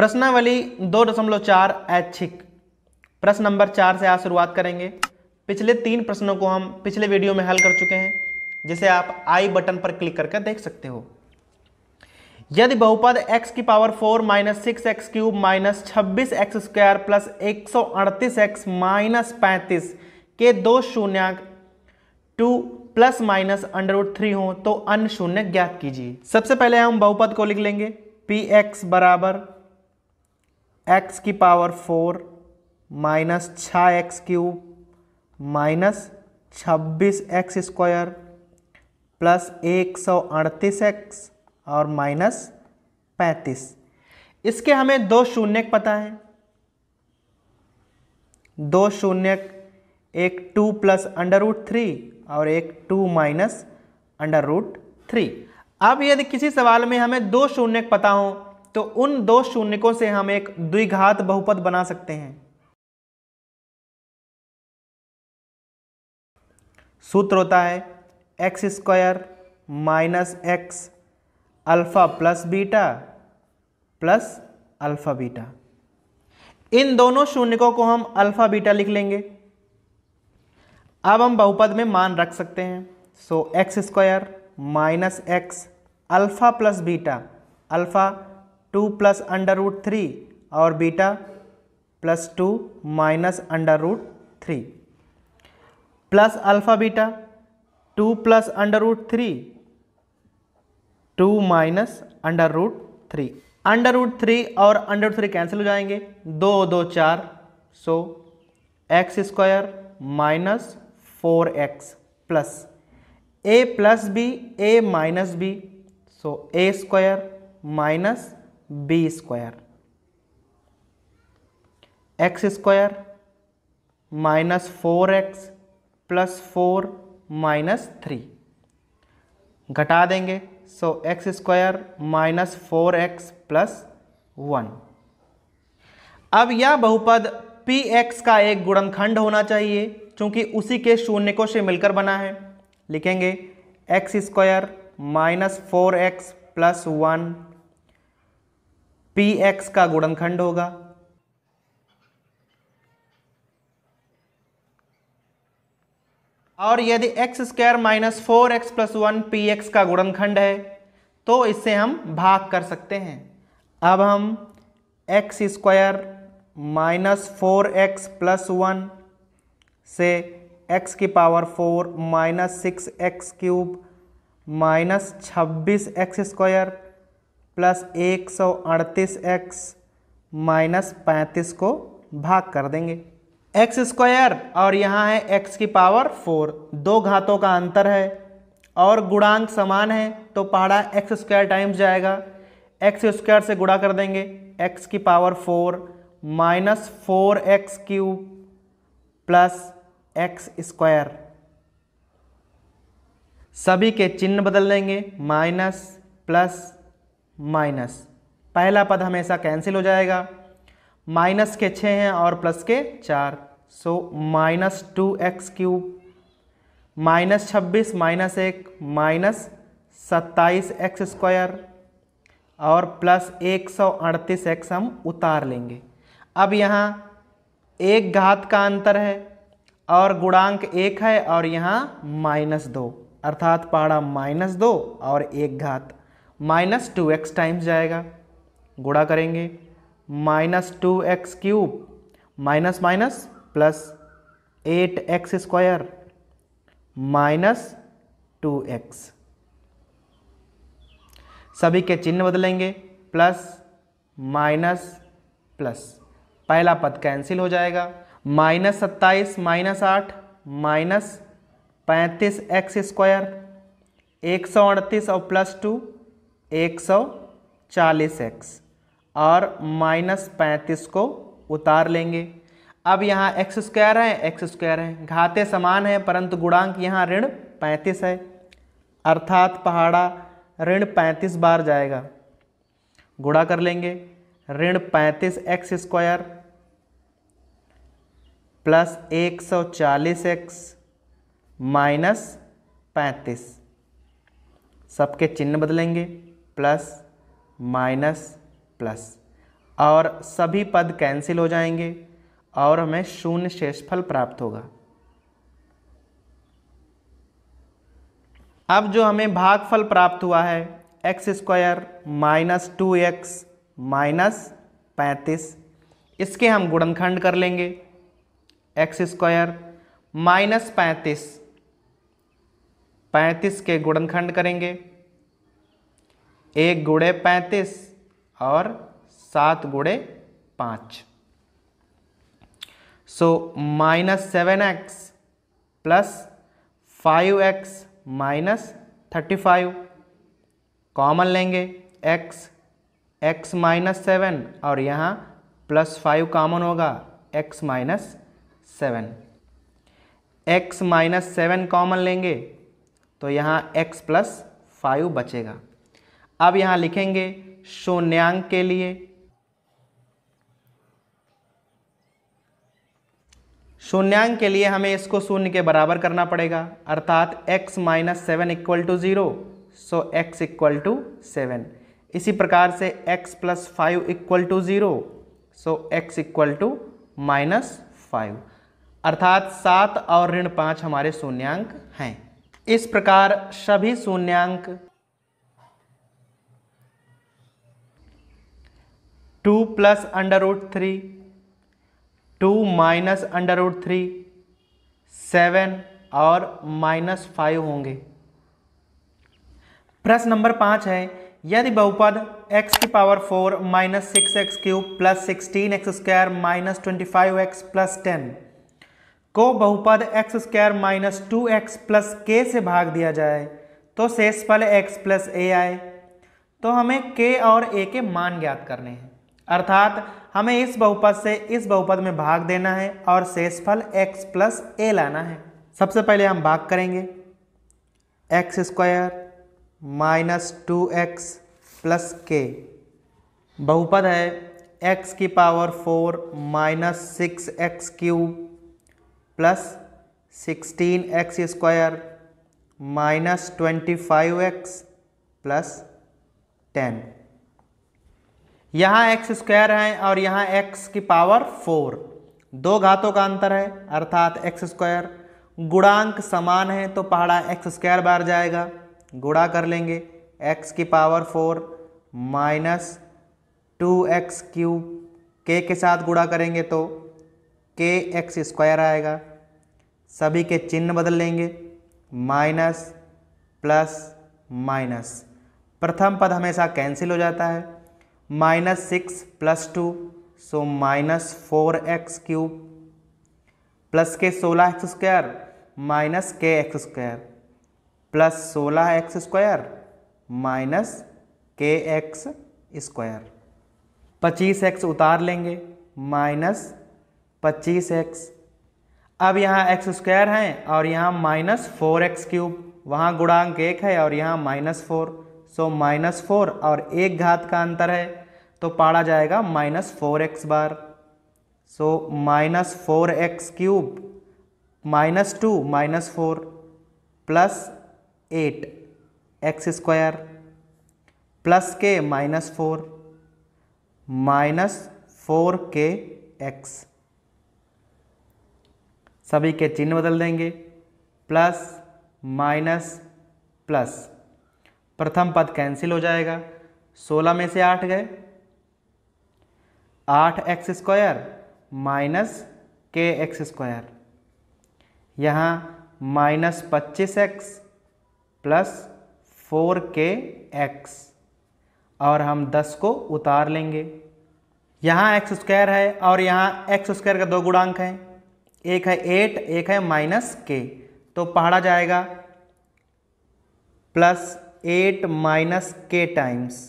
प्रश्नावली दो दशमलव चार ऐच्छिक प्रश्न नंबर चार से आज शुरुआत करेंगे पिछले तीन प्रश्नों को हम पिछले वीडियो में हल कर चुके हैं जिसे आप आई बटन पर क्लिक करके देख सकते हो यदि बहुपद x की power 4 minus six x cube minus छब्बीस एक्स स्क्वायर प्लस एक सौ अड़तीस एक्स माइनस पैंतीस के दो शून्यांक two plus minus under root three हो तो अन्य शून्य ज्ञात कीजिए सबसे पहले हम बहुपद को लिख लेंगे पी एक्स बराबर एक्स की पावर फोर माइनस छ एक्स क्यूब माइनस छब्बीस एक्स स्क्वायर प्लस एक सौ अड़तीस एक्स और माइनस पैंतीस इसके हमें दो शून्य पता है दो शून्य एक two plus under root three और एक two minus under root three अब यदि किसी सवाल में हमें दो शून्य पता हों तो उन दो शून्यकों से हम एक द्विघात बहुपद बना सकते हैं सूत्र होता है x square minus x alpha plus beta plus alpha beta इन दोनों शून्यकों को हम अल्फ़ा बीटा लिख लेंगे अब हम बहुपद में मान रख सकते हैं so x square minus x alpha plus beta alpha two plus under root three और beta plus two minus under root three plus alpha beta two plus under root three two minus under root three under root three और under root three cancel हो जाएंगे दो दो चार so x square minus four x plus a plus b a minus b so a square minus B square x square minus four x plus four minus three घटा देंगे so x square minus four x plus one अब यह बहुपद P x का एक गुणनखंड होना चाहिए क्योंकि उसी के शून्य को से मिलकर बना है लिखेंगे x square minus four x plus one P x का गुणनखंड होगा और यदि x square minus four x plus one P x का गुणनखंड है तो इससे हम भाग कर सकते हैं अब हम x square minus four x plus one से एक्स की power four minus six x cube minus छब्बीस एक्स स्क्वायर प्लस एक सौ अड़तीस एक्स माइनस पैंतीस को भाग कर देंगे एक्स स्क्वायर और यहाँ है एक्स की पावर फोर दो घातों का अंतर है और गुणांक समान है तो पहाड़ा एक्स स्क्वायर टाइम्स जाएगा एक्स स्क्वायर से गुणा कर देंगे एक्स की power four minus four x cube plus x square सभी के चिन्ह बदल देंगे माइनस प्लस माइनस पहला पद हमेशा कैंसिल हो जाएगा माइनस के छः हैं और प्लस के चार so minus two x cube minus छब्बीस माइनस एक माइनस सत्ताईस एक्स स्क्वायर और प्लस एक सौ अड़तीस एक्स हम उतार लेंगे अब यहाँ एक घात का अंतर है और गुणांक एक है और यहाँ माइनस दो अर्थात पहाड़ा माइनस दो और एक घात माइनस टू एक्स टाइम्स जाएगा गुड़ा करेंगे minus two x cube minus minus plus eight x square minus two x सभी के चिन्ह बदलेंगे प्लस माइनस प्लस पहला पद कैंसिल हो जाएगा माइनस सत्ताईस माइनस आठ माइनस पैंतीस एक्स स्क्वायर एक सौ अड़तीस और प्लस टू एक सौ चालीस एक्स और माइनस पैंतीस को उतार लेंगे अब यहाँ एक्स स्क्वायर है एक्स स्क्वायर है घाते समान है परंतु गुणांक यहाँ ऋण पैंतीस है अर्थात पहाड़ा ऋण पैंतीस बार जाएगा गुणा कर लेंगे ऋण पैंतीस एक्स स्क्वायर प्लस एक सौ चालीस एक्स माइनस पैंतीस सबके चिन्ह बदलेंगे प्लस माइनस प्लस और सभी पद कैंसिल हो जाएंगे और हमें शून्य शेषफल प्राप्त होगा अब जो हमें भागफल प्राप्त हुआ है x square minus two x minus पैंतीस इसके हम गुणनखंड कर लेंगे एक्स स्क्वायर माइनस पैंतीस पैंतीस के गुणनखंड करेंगे एक गुड़े पैंतीस और सात गुड़े पाँच so minus seven x plus five x minus thirty five common लेंगे एक्स एक्स माइनस सेवन और यहाँ प्लस फाइव कॉमन होगा x minus seven x minus seven common लेंगे तो यहाँ एक्स प्लस फाइव बचेगा अब यहां लिखेंगे शून्यंक के लिए शून्यंक के लिए हमें इसको शून्य के बराबर करना पड़ेगा अर्थात x minus seven equal to zero so x equal to seven इसी प्रकार से x plus five equal to zero so x equal to minus five अर्थात सात और ऋण पाँच हमारे शून्यंक हैं इस प्रकार सभी शून्यंक two plus under root three two minus under root three seven और माइनस फाइव होंगे प्रश्न नंबर पाँच है यदि बहुपद x की power four minus six x cube plus sixteen x square minus twenty five x plus ten को बहुपद x square minus two x plus k से भाग दिया जाए तो शेष फल एक्स प्लस ए आए तो हमें k और a के मान ज्ञात करने हैं अर्थात हमें इस बहुपद से इस बहुपद में भाग देना है और शेषफल x प्लस ए लाना है सबसे पहले हम भाग करेंगे x square minus two x plus k बहुपद है x की power four minus six x cube plus sixteen x square minus twenty five x plus ten यहाँ एक्स स्क्वायर है और यहाँ एक्स की पावर फोर दो घातों का अंतर है अर्थात एक्स स्क्वायर गुणांक समान है तो पहाड़ा एक्स स्क्वायर बार जाएगा गुणा कर लेंगे एक्स की power four minus two x cube के के साथ गुणा करेंगे तो के एक्स स्क्वायर आएगा सभी के चिन्ह बदल लेंगे माइनस प्लस माइनस प्रथम पद हमेशा कैंसिल हो जाता है minus six plus two so minus four x cube plus k सोलह x square minus k x square plus सोलह x square minus k x square पच्चीस एक्स उतार लेंगे माइनस पच्चीस एक्स अब यहाँ एक्स स्क्वायर हैं और यहाँ माइनस फोर एक्स क्यूब वहाँ गुणांक एक है और यहाँ minus four so minus four और एक घात का अंतर है तो पाड़ा जाएगा माइनस फोर एक्स बार so minus four x cube minus two minus four plus eight x square plus k minus four minus four k x सभी के चिन्ह बदल देंगे प्लस माइनस प्लस प्रथम पद कैंसिल हो जाएगा सोलह में से आठ गए आठ x square minus k x square यहाँ माइनस पच्चीस x plus four k x और हम दस को उतार लेंगे यहाँ एक्स स्क्वायर है और यहाँ एक्स स्क्वायर का दो गुणांक है एक है एट एक है माइनस के तो पढ़ा जाएगा plus eight minus k times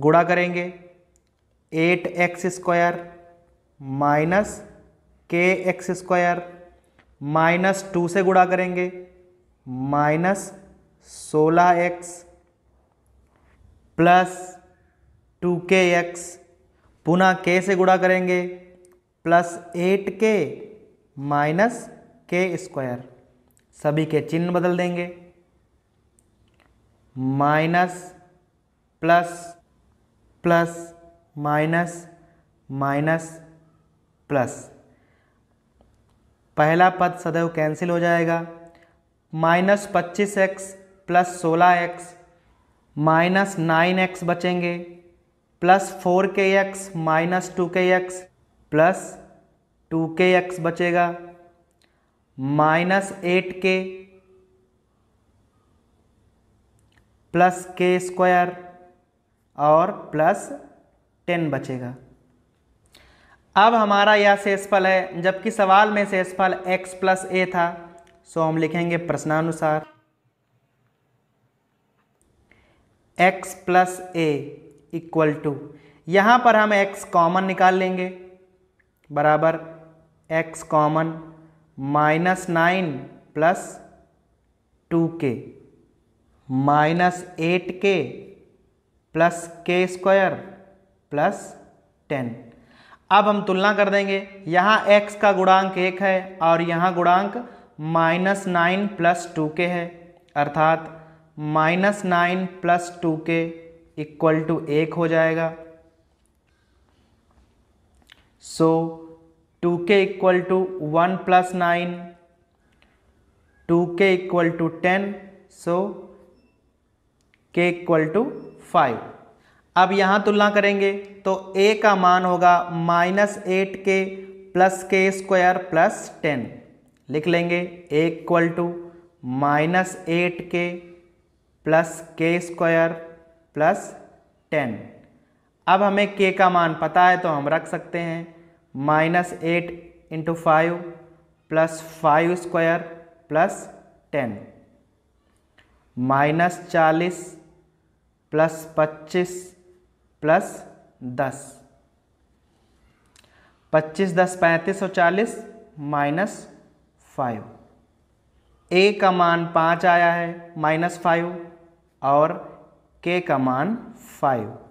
गुड़ा करेंगे eight x square minus k x square minus two से गुड़ा करेंगे माइनस सोलह x plus two k x पुनः के से गुड़ा करेंगे plus eight k minus k square सभी के चिन्ह बदल देंगे minus plus plus minus minus plus पहला पद सदैव कैंसिल हो जाएगा माइनस पच्चीस एक्स प्लस सोलह एक्स माइनस नाइन एक्स बचेंगे plus four k x minus two k x plus two k x बचेगा minus eight k plus k square और प्लस टेन बचेगा अब हमारा यह शेषफल है जबकि सवाल में शेषफल एक्स प्लस ए था सो हम लिखेंगे प्रश्नानुसार x plus a equal to यहाँ पर हम x कॉमन निकाल लेंगे बराबर x कॉमन minus nine plus two k minus eight k plus k square plus ten अब हम तुलना कर देंगे यहाँ x का गुणांक एक है और यहाँ गुणांक minus nine plus two k है अर्थात minus nine plus two k equal to एक हो जाएगा so two k equal to one plus nine two k equal to ten so k equal to five अब यहाँ तुलना करेंगे तो a का मान होगा minus eight k plus k square plus ten लिख लेंगे a equal to minus eight k plus k square plus ten अब हमें k का मान पता है तो हम रख सकते हैं minus eight into five plus five square plus ten minus चालीस प्लस पच्चीस प्लस दस पच्चीस दस पैंतीस और चालीस माइनस फाइव ए का मान पाँच आया है माइनस फाइव और के का मान फाइव